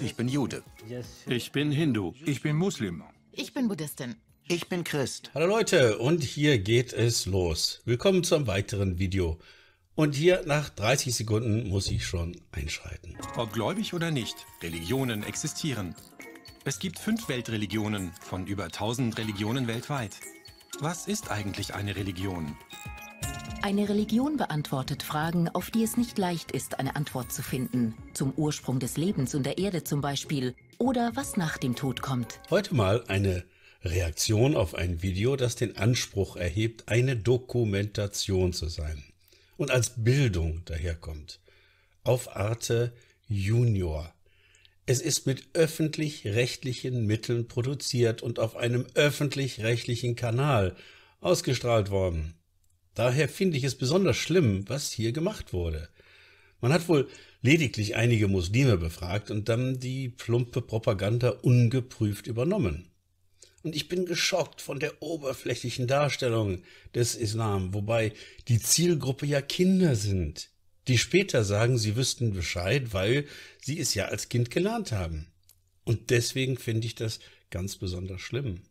Ich bin Jude. Ich bin Hindu. Ich bin Muslim. Ich bin Buddhistin. Ich bin Christ. Hallo Leute und hier geht es los. Willkommen zu einem weiteren Video. Und hier nach 30 Sekunden muss ich schon einschreiten. Ob gläubig oder nicht, Religionen existieren. Es gibt fünf Weltreligionen von über 1000 Religionen weltweit. Was ist eigentlich eine Religion? Eine Religion beantwortet Fragen, auf die es nicht leicht ist, eine Antwort zu finden. Zum Ursprung des Lebens und der Erde zum Beispiel. Oder was nach dem Tod kommt. Heute mal eine Reaktion auf ein Video, das den Anspruch erhebt, eine Dokumentation zu sein. Und als Bildung daherkommt. Auf Arte Junior. Es ist mit öffentlich-rechtlichen Mitteln produziert und auf einem öffentlich-rechtlichen Kanal ausgestrahlt worden. Daher finde ich es besonders schlimm, was hier gemacht wurde. Man hat wohl lediglich einige Muslime befragt und dann die plumpe Propaganda ungeprüft übernommen. Und ich bin geschockt von der oberflächlichen Darstellung des Islam, wobei die Zielgruppe ja Kinder sind, die später sagen, sie wüssten Bescheid, weil sie es ja als Kind gelernt haben. Und deswegen finde ich das ganz besonders schlimm.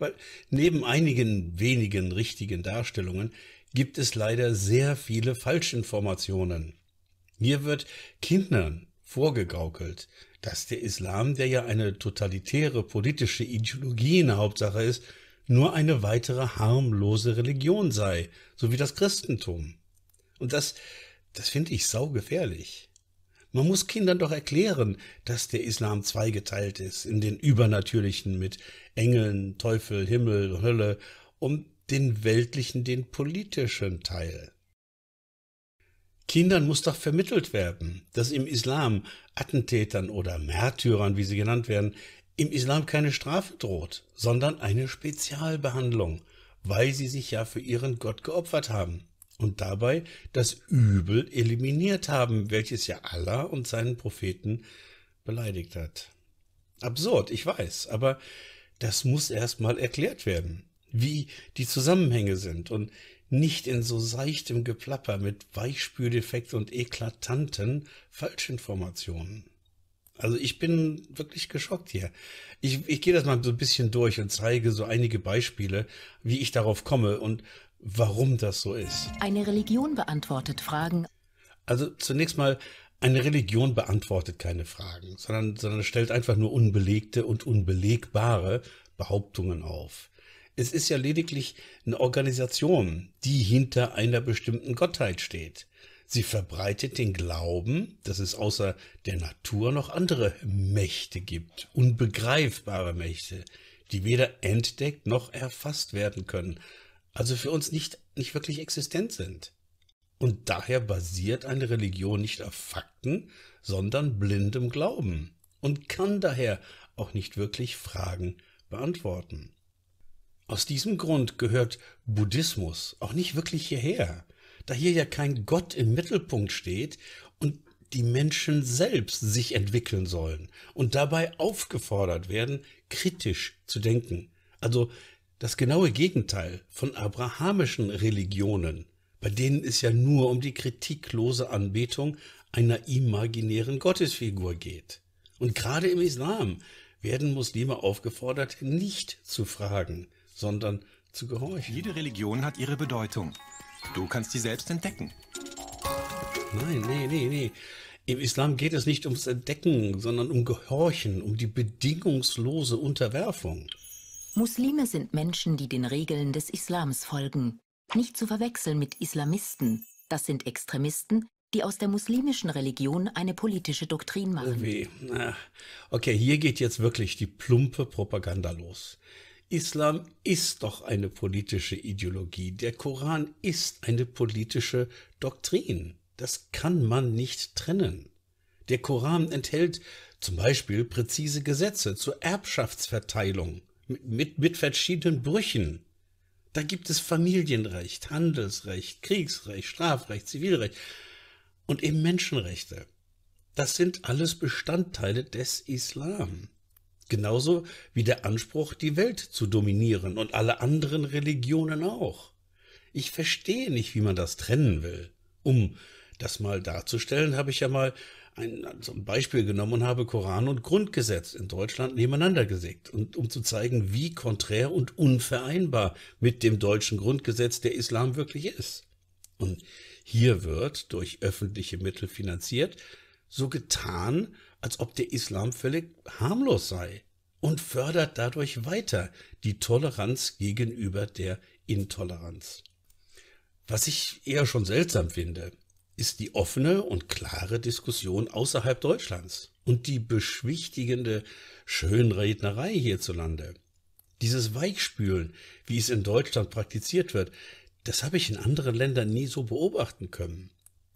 Weil neben einigen wenigen richtigen Darstellungen gibt es leider sehr viele Falschinformationen. Hier wird Kindern vorgegaukelt, dass der Islam, der ja eine totalitäre politische Ideologie in der Hauptsache ist, nur eine weitere harmlose Religion sei, so wie das Christentum. Und das, das finde ich saugefährlich. Man muss Kindern doch erklären, dass der Islam zweigeteilt ist in den Übernatürlichen mit Engeln, Teufel, Himmel, Hölle und den weltlichen, den politischen Teil. Kindern muss doch vermittelt werden, dass im Islam Attentätern oder Märtyrern, wie sie genannt werden, im Islam keine Strafe droht, sondern eine Spezialbehandlung, weil sie sich ja für ihren Gott geopfert haben und dabei das Übel eliminiert haben, welches ja Allah und seinen Propheten beleidigt hat. Absurd, ich weiß, aber das muss erstmal erklärt werden, wie die Zusammenhänge sind und nicht in so seichtem Geplapper mit Weichspüldefekt und eklatanten Falschinformationen. Also ich bin wirklich geschockt hier. Ich, ich gehe das mal so ein bisschen durch und zeige so einige Beispiele, wie ich darauf komme und warum das so ist. Eine Religion beantwortet Fragen. Also zunächst mal, eine Religion beantwortet keine Fragen, sondern, sondern stellt einfach nur unbelegte und unbelegbare Behauptungen auf. Es ist ja lediglich eine Organisation, die hinter einer bestimmten Gottheit steht. Sie verbreitet den Glauben, dass es außer der Natur noch andere Mächte gibt, unbegreifbare Mächte, die weder entdeckt noch erfasst werden können, also für uns nicht, nicht wirklich existent sind. Und daher basiert eine Religion nicht auf Fakten, sondern blindem Glauben und kann daher auch nicht wirklich Fragen beantworten. Aus diesem Grund gehört Buddhismus auch nicht wirklich hierher, da hier ja kein Gott im Mittelpunkt steht und die Menschen selbst sich entwickeln sollen und dabei aufgefordert werden, kritisch zu denken, also das genaue Gegenteil von abrahamischen Religionen, bei denen es ja nur um die kritiklose Anbetung einer imaginären Gottesfigur geht. Und gerade im Islam werden Muslime aufgefordert, nicht zu fragen, sondern zu gehorchen. Jede Religion hat ihre Bedeutung. Du kannst sie selbst entdecken. Nein, nee, nee, nee. Im Islam geht es nicht ums Entdecken, sondern um Gehorchen, um die bedingungslose Unterwerfung. Muslime sind Menschen, die den Regeln des Islams folgen. Nicht zu verwechseln mit Islamisten. Das sind Extremisten, die aus der muslimischen Religion eine politische Doktrin machen. Okay, hier geht jetzt wirklich die plumpe Propaganda los. Islam ist doch eine politische Ideologie. Der Koran ist eine politische Doktrin. Das kann man nicht trennen. Der Koran enthält zum Beispiel präzise Gesetze zur Erbschaftsverteilung, mit, mit verschiedenen Brüchen. Da gibt es Familienrecht, Handelsrecht, Kriegsrecht, Strafrecht, Zivilrecht und eben Menschenrechte. Das sind alles Bestandteile des Islam. Genauso wie der Anspruch, die Welt zu dominieren und alle anderen Religionen auch. Ich verstehe nicht, wie man das trennen will. Um das mal darzustellen, habe ich ja mal ein, ein Beispiel genommen und habe Koran und Grundgesetz in Deutschland nebeneinander gesägt, und, um zu zeigen, wie konträr und unvereinbar mit dem deutschen Grundgesetz der Islam wirklich ist. Und hier wird durch öffentliche Mittel finanziert, so getan, als ob der Islam völlig harmlos sei und fördert dadurch weiter die Toleranz gegenüber der Intoleranz. Was ich eher schon seltsam finde, ist die offene und klare Diskussion außerhalb Deutschlands und die beschwichtigende Schönrednerei hierzulande. Dieses Weichspülen, wie es in Deutschland praktiziert wird, das habe ich in anderen Ländern nie so beobachten können.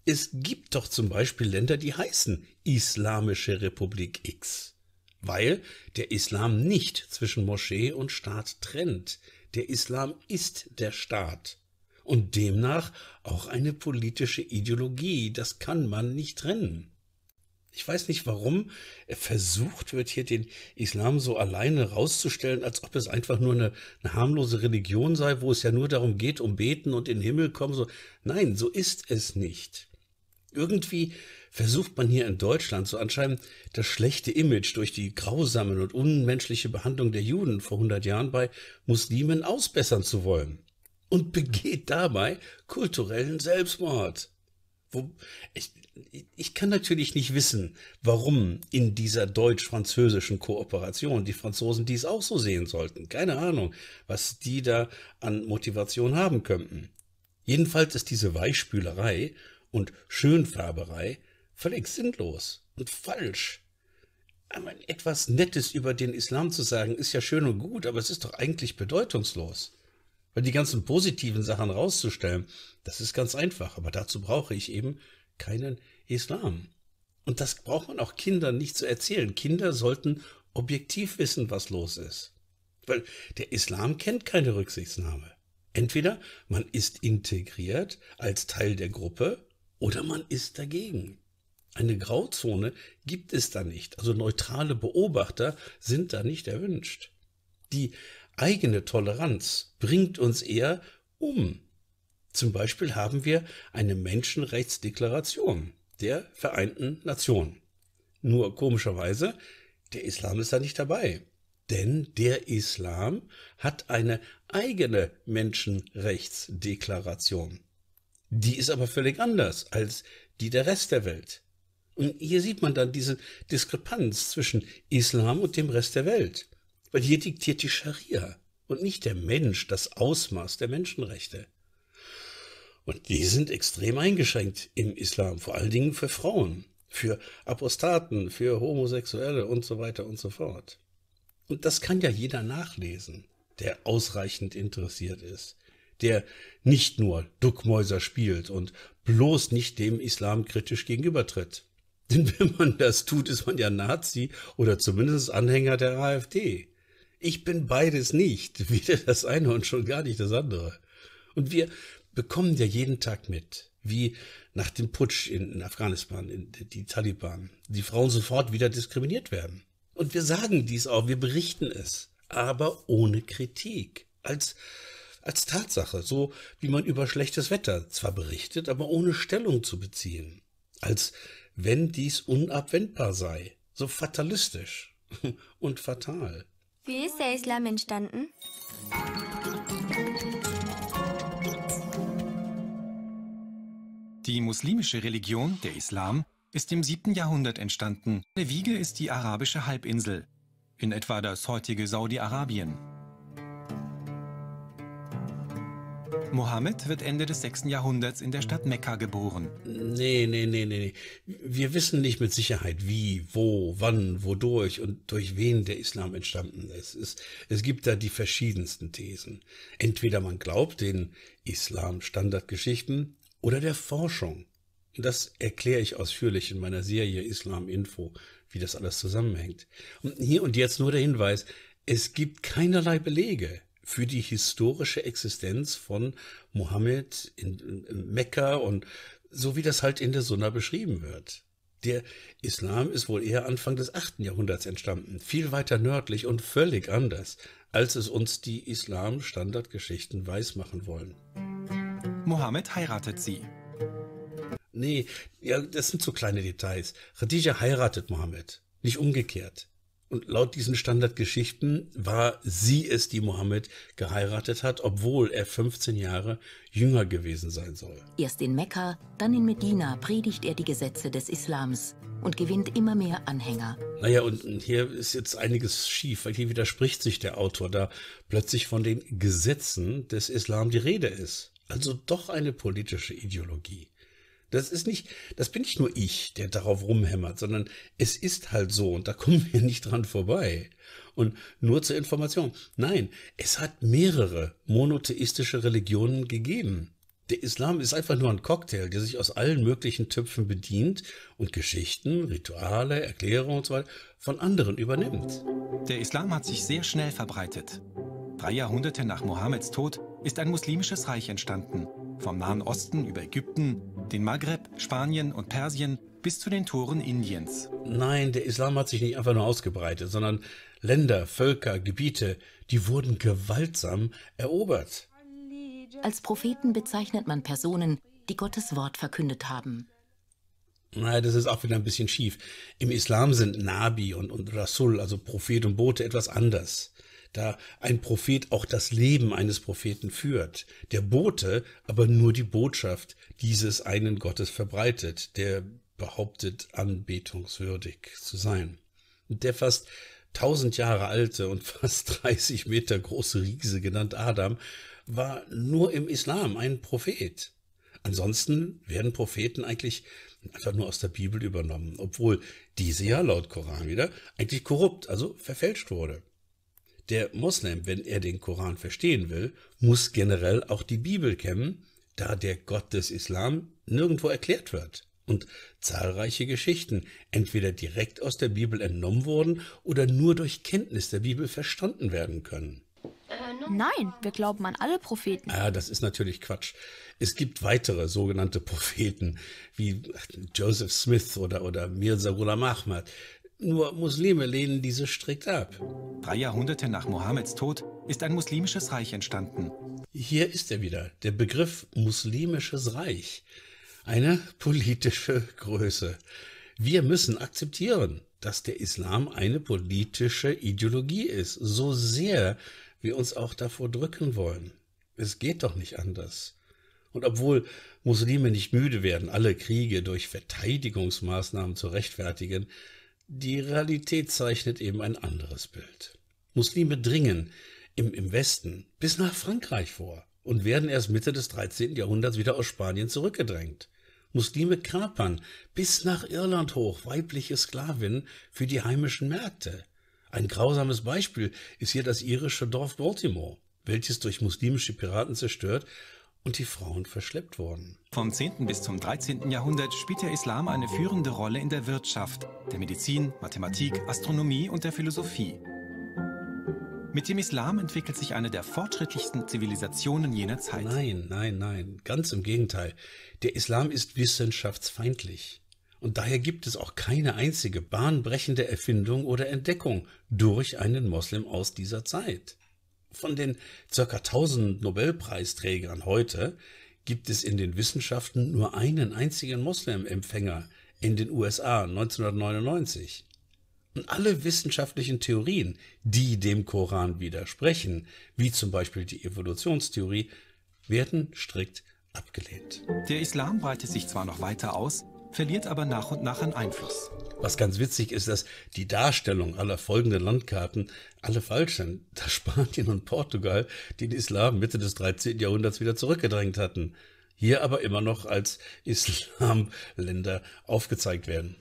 Es gibt doch zum Beispiel Länder, die heißen Islamische Republik X, weil der Islam nicht zwischen Moschee und Staat trennt. Der Islam ist der Staat und demnach auch eine politische Ideologie. Das kann man nicht trennen. Ich weiß nicht, warum versucht wird, hier den Islam so alleine rauszustellen, als ob es einfach nur eine, eine, harmlose Religion sei, wo es ja nur darum geht, um Beten und in den Himmel kommen. So. Nein, so ist es nicht. Irgendwie versucht man hier in Deutschland so anscheinend das schlechte Image durch die grausame und unmenschliche Behandlung der Juden vor 100 Jahren bei Muslimen ausbessern zu wollen und begeht dabei kulturellen Selbstmord. Ich, ich, kann natürlich nicht wissen, warum in dieser deutsch-französischen Kooperation die Franzosen dies auch so sehen sollten. Keine Ahnung, was die da an Motivation haben könnten. Jedenfalls ist diese Weichspülerei und Schönfärberei völlig sinnlos und falsch. Aber etwas Nettes über den Islam zu sagen, ist ja schön und gut, aber es ist doch eigentlich bedeutungslos. Weil die ganzen positiven Sachen rauszustellen, das ist ganz einfach. Aber dazu brauche ich eben keinen Islam. Und das braucht man auch Kindern nicht zu erzählen. Kinder sollten objektiv wissen, was los ist. Weil der Islam kennt keine Rücksichtnahme. Entweder man ist integriert als Teil der Gruppe oder man ist dagegen. Eine Grauzone gibt es da nicht. Also neutrale Beobachter sind da nicht erwünscht. Die eigene Toleranz bringt uns eher um. Zum Beispiel haben wir eine Menschenrechtsdeklaration der Vereinten Nationen. Nur komischerweise, der Islam ist da nicht dabei. Denn der Islam hat eine eigene Menschenrechtsdeklaration. Die ist aber völlig anders als die der Rest der Welt. Und hier sieht man dann diese Diskrepanz zwischen Islam und dem Rest der Welt. Weil hier diktiert die Scharia und nicht der Mensch das Ausmaß der Menschenrechte. Und die sind extrem eingeschränkt im Islam, vor allen Dingen für Frauen, für Apostaten, für Homosexuelle und so weiter und so fort. Und das kann ja jeder nachlesen, der ausreichend interessiert ist, der nicht nur Duckmäuser spielt und bloß nicht dem Islam kritisch gegenübertritt. Denn wenn man das tut, ist man ja Nazi oder zumindest Anhänger der AfD. Ich bin beides nicht, weder das eine und schon gar nicht das andere. Und wir bekommen ja jeden Tag mit, wie nach dem Putsch in, Afghanistan, in, die Taliban, die Frauen sofort wieder diskriminiert werden. Und wir sagen dies auch, wir berichten es, aber ohne Kritik, als, als Tatsache, so wie man über schlechtes Wetter zwar berichtet, aber ohne Stellung zu beziehen, als wenn dies unabwendbar sei, so fatalistisch und fatal. Wie ist der Islam entstanden? Die muslimische Religion, der Islam, ist im 7. Jahrhundert entstanden. Der Wiege ist die arabische Halbinsel, in etwa das heutige Saudi-Arabien. Mohammed wird Ende des 6. Jahrhunderts in der Stadt Mekka geboren. Nee, nee, nee, nee. Wir wissen nicht mit Sicherheit, wie, wo, wann, wodurch und durch wen der Islam entstanden ist. Es, es gibt da die verschiedensten Thesen. Entweder man glaubt den Islam-Standardgeschichten oder der Forschung. Das erkläre ich ausführlich in meiner Serie Islam Info, wie das alles zusammenhängt. Und hier und jetzt nur der Hinweis, es gibt keinerlei Belege für die historische Existenz von Mohammed in Mekka und so wie das halt in der Sunna beschrieben wird. Der Islam ist wohl eher Anfang des 8. Jahrhunderts entstanden, viel weiter nördlich und völlig anders, als es uns die Islam-Standardgeschichten weismachen wollen. Mohammed heiratet sie. Nee, ja, das sind zu kleine Details. Khadija heiratet Mohammed, nicht umgekehrt. Und laut diesen Standardgeschichten war sie es, die Mohammed geheiratet hat, obwohl er 15 Jahre jünger gewesen sein soll. Erst in Mekka, dann in Medina predigt er die Gesetze des Islams und gewinnt immer mehr Anhänger. Naja, und hier ist jetzt einiges schief, weil hier widerspricht sich der Autor, da plötzlich von den Gesetzen des Islam die Rede ist. Also doch eine politische Ideologie. Das ist nicht, das bin nicht nur ich, der darauf rumhämmert, sondern es ist halt so und da kommen wir nicht dran vorbei. Und nur zur Information. Nein, es hat mehrere monotheistische Religionen gegeben. Der Islam ist einfach nur ein Cocktail, der sich aus allen möglichen Töpfen bedient und Geschichten, Rituale, Erklärungen usw. So von anderen übernimmt. Der Islam hat sich sehr schnell verbreitet. Drei Jahrhunderte nach Mohammeds Tod ist ein muslimisches Reich entstanden, vom Nahen Osten über Ägypten, den Maghreb, Spanien und Persien bis zu den Toren Indiens. Nein, der Islam hat sich nicht einfach nur ausgebreitet, sondern Länder, Völker, Gebiete, die wurden gewaltsam erobert. Als Propheten bezeichnet man Personen, die Gottes Wort verkündet haben. Na, das ist auch wieder ein bisschen schief. Im Islam sind Nabi und, und Rasul, also Prophet und Bote, etwas anders da ein Prophet auch das Leben eines Propheten führt, der Bote aber nur die Botschaft dieses einen Gottes verbreitet, der behauptet, anbetungswürdig zu sein. Und der fast tausend Jahre alte und fast 30 Meter große Riese, genannt Adam, war nur im Islam ein Prophet. Ansonsten werden Propheten eigentlich einfach nur aus der Bibel übernommen, obwohl diese ja laut Koran wieder eigentlich korrupt, also verfälscht wurde. Der Moslem, wenn er den Koran verstehen will, muss generell auch die Bibel kennen, da der Gott des Islam nirgendwo erklärt wird und zahlreiche Geschichten entweder direkt aus der Bibel entnommen wurden oder nur durch Kenntnis der Bibel verstanden werden können. Nein, wir glauben an alle Propheten. Ah, das ist natürlich Quatsch. Es gibt weitere sogenannte Propheten, wie Joseph Smith oder, oder Mirza Ghulam Ahmad, nur Muslime lehnen diese strikt ab. Drei Jahrhunderte nach Mohammeds Tod ist ein muslimisches Reich entstanden. Hier ist er wieder, der Begriff muslimisches Reich. Eine politische Größe. Wir müssen akzeptieren, dass der Islam eine politische Ideologie ist, so sehr wir uns auch davor drücken wollen. Es geht doch nicht anders. Und obwohl Muslime nicht müde werden, alle Kriege durch Verteidigungsmaßnahmen zu rechtfertigen, die Realität zeichnet eben ein anderes Bild. Muslime dringen im, im Westen bis nach Frankreich vor und werden erst Mitte des 13. Jahrhunderts wieder aus Spanien zurückgedrängt. Muslime kapern bis nach Irland hoch weibliche Sklavinnen für die heimischen Märkte. Ein grausames Beispiel ist hier das irische Dorf Baltimore, welches durch muslimische Piraten zerstört und die Frauen verschleppt worden. Vom 10. bis zum 13. Jahrhundert spielt der Islam eine führende Rolle in der Wirtschaft, der Medizin, Mathematik, Astronomie und der Philosophie. Mit dem Islam entwickelt sich eine der fortschrittlichsten Zivilisationen jener Zeit. Nein, nein, nein, ganz im Gegenteil. Der Islam ist wissenschaftsfeindlich. Und daher gibt es auch keine einzige bahnbrechende Erfindung oder Entdeckung durch einen Moslem aus dieser Zeit. Von den ca. 1000 Nobelpreisträgern heute gibt es in den Wissenschaften nur einen einzigen Moslem-Empfänger in den USA 1999. Und alle wissenschaftlichen Theorien, die dem Koran widersprechen, wie zum Beispiel die Evolutionstheorie, werden strikt abgelehnt. Der Islam breitet sich zwar noch weiter aus, verliert aber nach und nach an Einfluss. Was ganz witzig ist, dass die Darstellung aller folgenden Landkarten alle falsch sind, da Spanien und Portugal den Islam Mitte des 13. Jahrhunderts wieder zurückgedrängt hatten, hier aber immer noch als Islamländer aufgezeigt werden.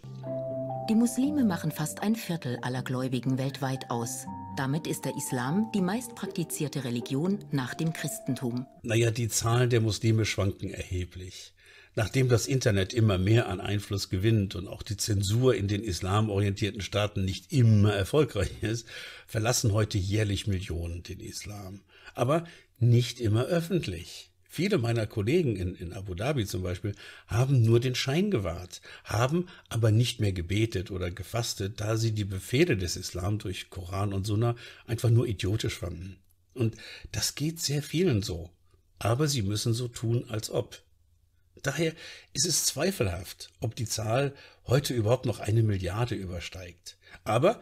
Die Muslime machen fast ein Viertel aller Gläubigen weltweit aus. Damit ist der Islam die meistpraktizierte Religion nach dem Christentum. Naja, die Zahlen der Muslime schwanken erheblich. Nachdem das Internet immer mehr an Einfluss gewinnt und auch die Zensur in den islamorientierten Staaten nicht immer erfolgreich ist, verlassen heute jährlich Millionen den Islam. Aber nicht immer öffentlich. Viele meiner Kollegen in, in, Abu Dhabi zum Beispiel haben nur den Schein gewahrt, haben aber nicht mehr gebetet oder gefastet, da sie die Befehle des Islam durch Koran und Sunna einfach nur idiotisch fanden. Und das geht sehr vielen so. Aber sie müssen so tun, als ob. Daher ist es zweifelhaft, ob die Zahl heute überhaupt noch eine Milliarde übersteigt. Aber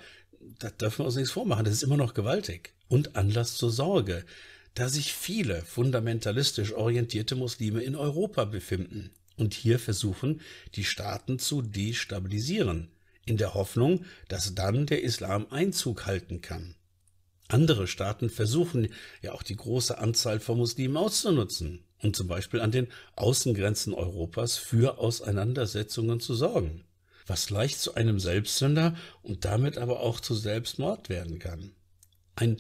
da dürfen wir uns nichts vormachen, das ist immer noch gewaltig und Anlass zur Sorge, da sich viele fundamentalistisch orientierte Muslime in Europa befinden und hier versuchen, die Staaten zu destabilisieren, in der Hoffnung, dass dann der Islam Einzug halten kann. Andere Staaten versuchen ja auch die große Anzahl von Muslimen auszunutzen und zum Beispiel an den Außengrenzen Europas für Auseinandersetzungen zu sorgen, was leicht zu einem Selbstsünder und damit aber auch zu Selbstmord werden kann. Ein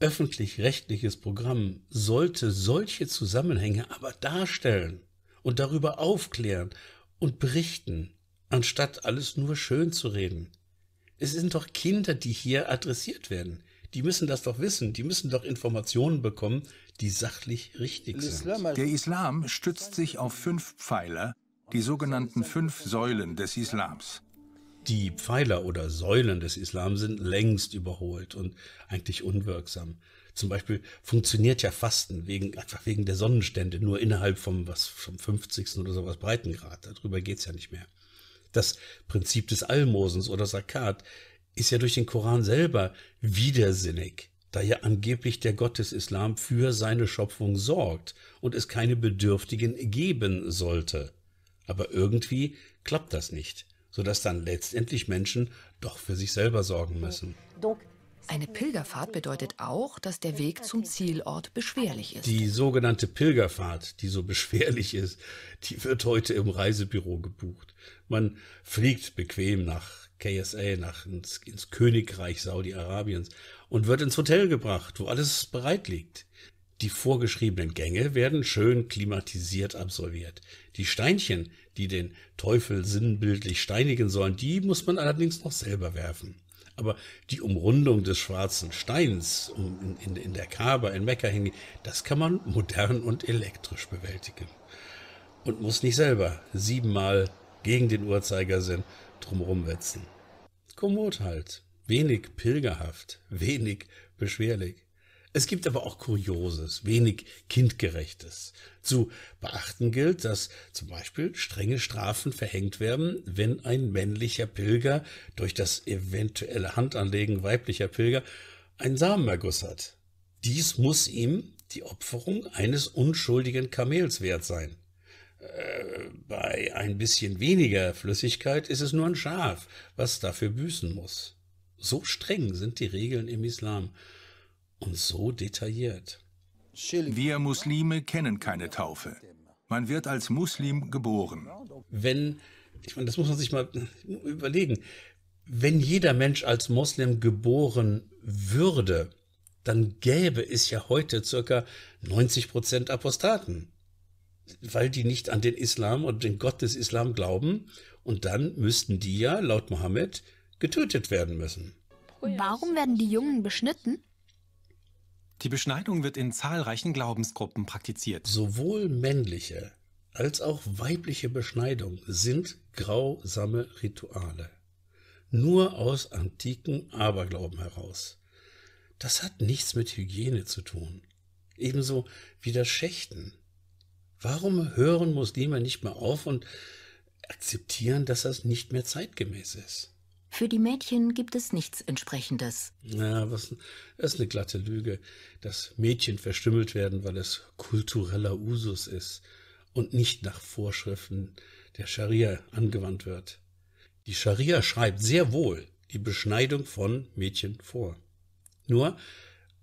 öffentlich-rechtliches Programm sollte solche Zusammenhänge aber darstellen und darüber aufklären und berichten, anstatt alles nur schön zu reden. Es sind doch Kinder, die hier adressiert werden. Die müssen das doch wissen. Die müssen doch Informationen bekommen, die sachlich richtig sind. Der Islam stützt sich auf fünf Pfeiler, die sogenannten fünf Säulen des Islams. Die Pfeiler oder Säulen des Islam sind längst überholt und eigentlich unwirksam. Zum Beispiel funktioniert ja Fasten wegen, einfach wegen der Sonnenstände nur innerhalb vom, was, vom 50. oder sowas Breitengrad. Darüber geht es ja nicht mehr. Das Prinzip des Almosens oder Sakat ist ja durch den Koran selber widersinnig, da ja angeblich der Gott des Islam für seine Schöpfung sorgt und es keine Bedürftigen geben sollte. Aber irgendwie klappt das nicht, sodass dann letztendlich Menschen doch für sich selber sorgen müssen. Eine Pilgerfahrt bedeutet auch, dass der Weg zum Zielort beschwerlich ist. Die sogenannte Pilgerfahrt, die so beschwerlich ist, die wird heute im Reisebüro gebucht. Man fliegt bequem nach KSA nach, ins, ins Königreich Saudi-Arabiens und wird ins Hotel gebracht, wo alles bereit liegt. Die vorgeschriebenen Gänge werden schön klimatisiert absolviert. Die Steinchen, die den Teufel sinnbildlich steinigen sollen, die muss man allerdings noch selber werfen. Aber die Umrundung des schwarzen Steins in, in, in der Kaaba in Mekka hängen, das kann man modern und elektrisch bewältigen. Und muss nicht selber siebenmal gegen den Uhrzeigersinn drumherum wetzen. Kommod halt. Wenig pilgerhaft, wenig beschwerlich. Es gibt aber auch Kurioses, wenig Kindgerechtes. Zu beachten gilt, dass zum Beispiel strenge Strafen verhängt werden, wenn ein männlicher Pilger durch das eventuelle Handanlegen weiblicher Pilger einen Samenerguss hat. Dies muss ihm die Opferung eines unschuldigen Kamels wert sein. Äh, bei ein bisschen weniger Flüssigkeit ist es nur ein Schaf, was dafür büßen muss. So streng sind die Regeln im Islam und so detailliert. Wir Muslime kennen keine Taufe. Man wird als Muslim geboren. Wenn, ich meine, das muss man sich mal überlegen, wenn jeder Mensch als Muslim geboren würde, dann gäbe es ja heute ca. 90 Prozent Apostaten weil die nicht an den Islam und den Gott des Islam glauben. Und dann müssten die ja, laut Mohammed, getötet werden müssen. Oh Warum werden die Jungen beschnitten? Die Beschneidung wird in zahlreichen Glaubensgruppen praktiziert. Sowohl männliche als auch weibliche Beschneidung sind grausame Rituale. Nur aus antiken Aberglauben heraus. Das hat nichts mit Hygiene zu tun. Ebenso wie das Schächten. Warum hören Muslime nicht mehr auf und akzeptieren, dass das nicht mehr zeitgemäß ist? Für die Mädchen gibt es nichts Entsprechendes. Na, was, das ist eine glatte Lüge, dass Mädchen verstümmelt werden, weil es kultureller Usus ist und nicht nach Vorschriften der Scharia angewandt wird. Die Scharia schreibt sehr wohl die Beschneidung von Mädchen vor. Nur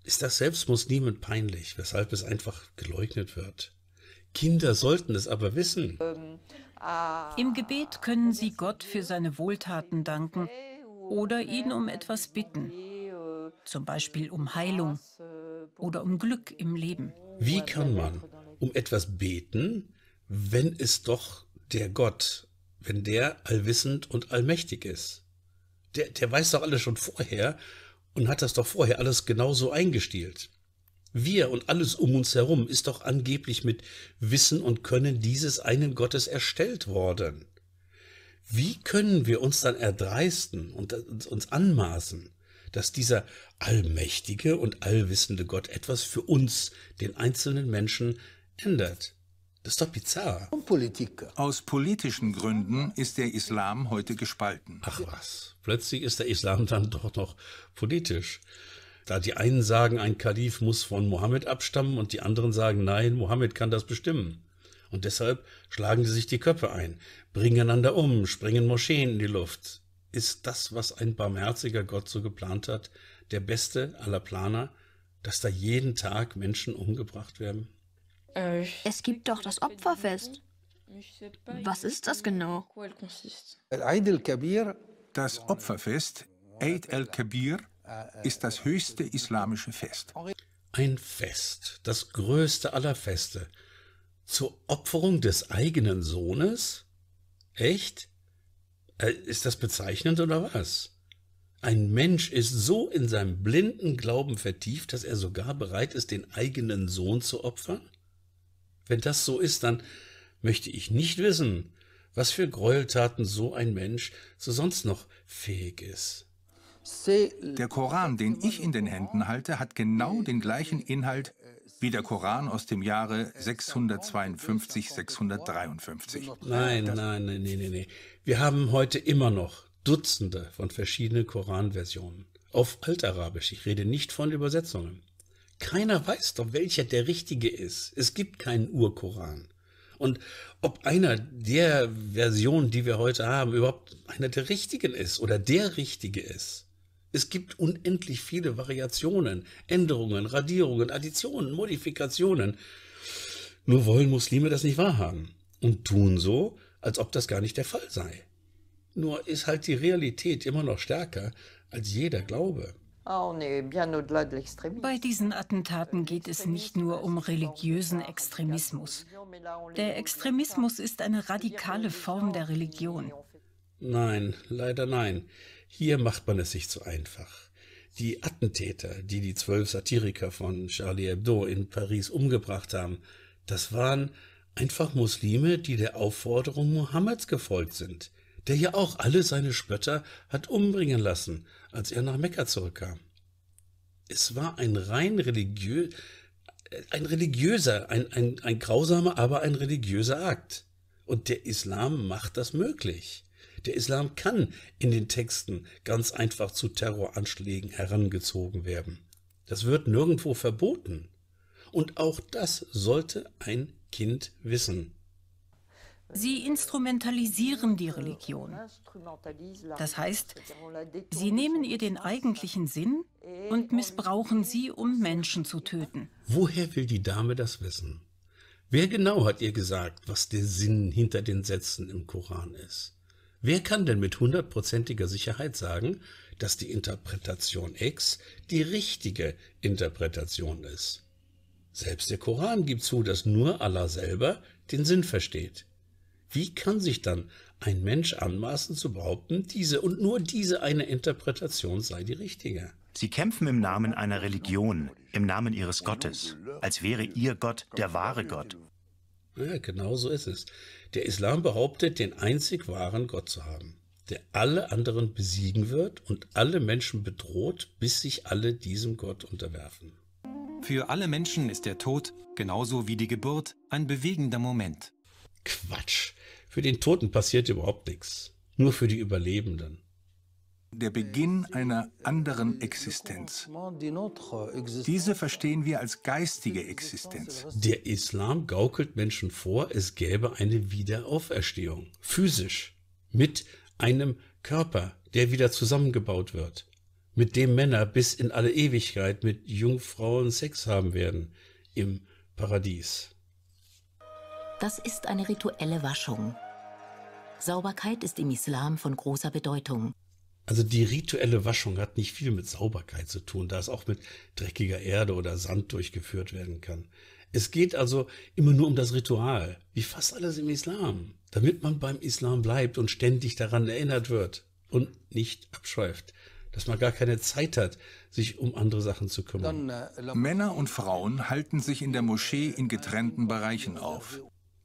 ist das selbst Muslimen peinlich, weshalb es einfach geleugnet wird. Kinder sollten es aber wissen. Im Gebet können sie Gott für seine Wohltaten danken oder ihn um etwas bitten, zum Beispiel um Heilung oder um Glück im Leben. Wie kann man um etwas beten, wenn es doch der Gott, wenn der allwissend und allmächtig ist? Der, der weiß doch alles schon vorher und hat das doch vorher alles genauso eingestielt. Wir und alles um uns herum ist doch angeblich mit Wissen und Können dieses einen Gottes erstellt worden. Wie können wir uns dann erdreisten und äh, uns anmaßen, dass dieser allmächtige und allwissende Gott etwas für uns, den einzelnen Menschen, ändert? Das ist doch bizarr. Aus politischen Gründen ist der Islam heute gespalten. Ach was, plötzlich ist der Islam dann doch noch politisch. Da die einen sagen, ein Kalif muss von Mohammed abstammen und die anderen sagen, nein, Mohammed kann das bestimmen. Und deshalb schlagen sie sich die Köpfe ein, bringen einander um, springen Moscheen in die Luft. Ist das, was ein barmherziger Gott so geplant hat, der beste aller Planer, dass da jeden Tag Menschen umgebracht werden? Äh, es gibt doch das Opferfest. Was ist das genau? Das Opferfest, Eid el-Kabir, ist das höchste islamische Fest. Ein Fest, das größte aller Feste. Zur Opferung des eigenen Sohnes? Echt? Äh, ist das bezeichnend oder was? Ein Mensch ist so in seinem blinden Glauben vertieft, dass er sogar bereit ist, den eigenen Sohn zu opfern? Wenn das so ist, dann möchte ich nicht wissen, was für Gräueltaten so ein Mensch so sonst noch fähig ist. Der Koran, den ich in den Händen halte, hat genau den gleichen Inhalt wie der Koran aus dem Jahre 652, 653. Nein, nein, nein, nein, nein, nein. Wir haben heute immer noch Dutzende von verschiedenen Koranversionen. Auf Altarabisch, ich rede nicht von Übersetzungen. Keiner weiß doch, welcher der richtige ist. Es gibt keinen Urkoran. Und ob einer der Versionen, die wir heute haben, überhaupt einer der richtigen ist oder der richtige ist, es gibt unendlich viele Variationen, Änderungen, Radierungen, Additionen, Modifikationen. Nur wollen Muslime das nicht wahrhaben und tun so, als ob das gar nicht der Fall sei. Nur ist halt die Realität immer noch stärker als jeder Glaube. Oh, Bei diesen Attentaten geht es nicht nur um religiösen Extremismus. Der Extremismus ist eine radikale Form der Religion. Nein, leider nein. Hier macht man es sich zu einfach. Die Attentäter, die die zwölf Satiriker von Charlie Hebdo in Paris umgebracht haben, das waren einfach Muslime, die der Aufforderung Mohammeds gefolgt sind, der ja auch alle seine Spötter hat umbringen lassen, als er nach Mekka zurückkam. Es war ein rein religiö ein religiöser, ein, ein, ein grausamer, aber ein religiöser Akt. Und der Islam macht das möglich. Der Islam kann in den Texten ganz einfach zu Terroranschlägen herangezogen werden. Das wird nirgendwo verboten. Und auch das sollte ein Kind wissen. Sie instrumentalisieren die Religion. Das heißt, sie nehmen ihr den eigentlichen Sinn und missbrauchen sie, um Menschen zu töten. Woher will die Dame das wissen? Wer genau hat ihr gesagt, was der Sinn hinter den Sätzen im Koran ist? Wer kann denn mit hundertprozentiger Sicherheit sagen, dass die Interpretation X die richtige Interpretation ist? Selbst der Koran gibt zu, dass nur Allah selber den Sinn versteht. Wie kann sich dann ein Mensch anmaßen zu behaupten, diese und nur diese eine Interpretation sei die richtige? Sie kämpfen im Namen einer Religion, im Namen ihres Gottes, als wäre ihr Gott der wahre Gott, ja, genau so ist es. Der Islam behauptet, den einzig wahren Gott zu haben, der alle anderen besiegen wird und alle Menschen bedroht, bis sich alle diesem Gott unterwerfen. Für alle Menschen ist der Tod, genauso wie die Geburt, ein bewegender Moment. Quatsch. Für den Toten passiert überhaupt nichts. Nur für die Überlebenden der Beginn einer anderen Existenz. Diese verstehen wir als geistige Existenz. Der Islam gaukelt Menschen vor, es gäbe eine Wiederauferstehung, physisch, mit einem Körper, der wieder zusammengebaut wird, mit dem Männer bis in alle Ewigkeit mit Jungfrauen Sex haben werden im Paradies. Das ist eine rituelle Waschung. Sauberkeit ist im Islam von großer Bedeutung. Also die rituelle Waschung hat nicht viel mit Sauberkeit zu tun, da es auch mit dreckiger Erde oder Sand durchgeführt werden kann. Es geht also immer nur um das Ritual, wie fast alles im Islam, damit man beim Islam bleibt und ständig daran erinnert wird und nicht abschweift, dass man gar keine Zeit hat, sich um andere Sachen zu kümmern. Äh, Männer und Frauen halten sich in der Moschee in getrennten Bereichen auf.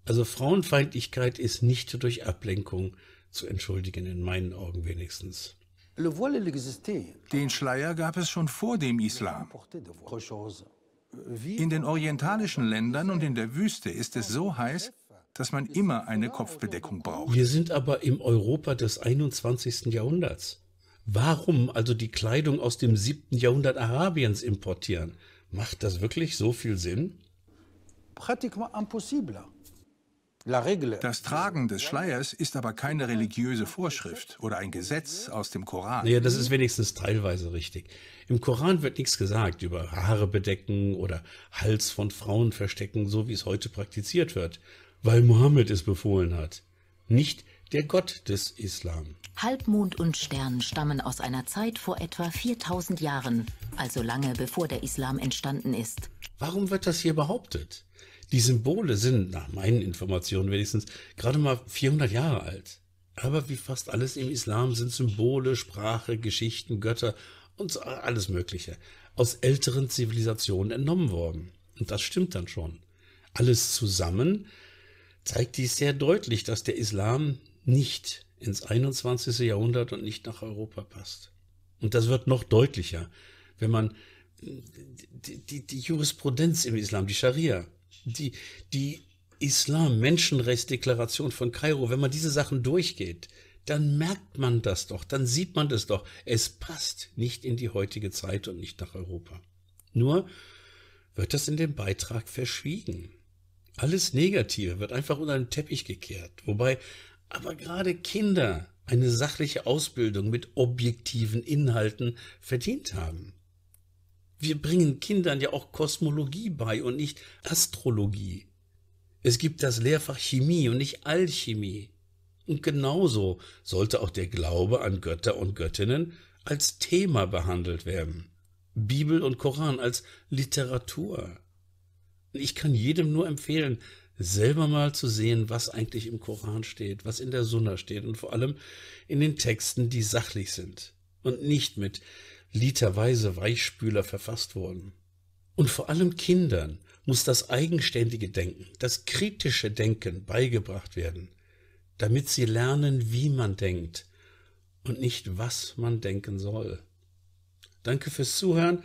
Also Frauenfeindlichkeit ist nicht durch Ablenkung zu entschuldigen, in meinen Augen wenigstens. Den Schleier gab es schon vor dem Islam. In den orientalischen Ländern und in der Wüste ist es so heiß, dass man immer eine Kopfbedeckung braucht. Wir sind aber im Europa des 21. Jahrhunderts. Warum also die Kleidung aus dem 7. Jahrhundert Arabiens importieren? Macht das wirklich so viel Sinn? Pratiquement impossible. Das Tragen des Schleiers ist aber keine religiöse Vorschrift oder ein Gesetz aus dem Koran. Naja, das ist wenigstens teilweise richtig. Im Koran wird nichts gesagt über Haare bedecken oder Hals von Frauen verstecken, so wie es heute praktiziert wird, weil Mohammed es befohlen hat. Nicht der Gott des Islam. Halbmond und Stern stammen aus einer Zeit vor etwa 4000 Jahren, also lange bevor der Islam entstanden ist. Warum wird das hier behauptet? Die Symbole sind, nach meinen Informationen wenigstens, gerade mal 400 Jahre alt. Aber wie fast alles im Islam sind Symbole, Sprache, Geschichten, Götter und alles Mögliche aus älteren Zivilisationen entnommen worden. Und das stimmt dann schon. Alles zusammen zeigt dies sehr deutlich, dass der Islam nicht ins 21. Jahrhundert und nicht nach Europa passt. Und das wird noch deutlicher, wenn man äh, die, die, die Jurisprudenz im Islam, die Scharia, die, die Islam-Menschenrechtsdeklaration von Kairo, wenn man diese Sachen durchgeht, dann merkt man das doch, dann sieht man das doch. Es passt nicht in die heutige Zeit und nicht nach Europa. Nur wird das in dem Beitrag verschwiegen. Alles Negative wird einfach unter den Teppich gekehrt. Wobei aber gerade Kinder eine sachliche Ausbildung mit objektiven Inhalten verdient haben. Wir bringen Kindern ja auch Kosmologie bei und nicht Astrologie. Es gibt das Lehrfach Chemie und nicht Alchemie. Und genauso sollte auch der Glaube an Götter und Göttinnen als Thema behandelt werden. Bibel und Koran als Literatur. Ich kann jedem nur empfehlen, selber mal zu sehen, was eigentlich im Koran steht, was in der Sunna steht und vor allem in den Texten, die sachlich sind und nicht mit literweise Weichspüler verfasst worden. Und vor allem Kindern muss das eigenständige Denken, das kritische Denken beigebracht werden, damit sie lernen, wie man denkt und nicht, was man denken soll. Danke fürs Zuhören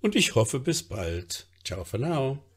und ich hoffe bis bald. Ciao for now.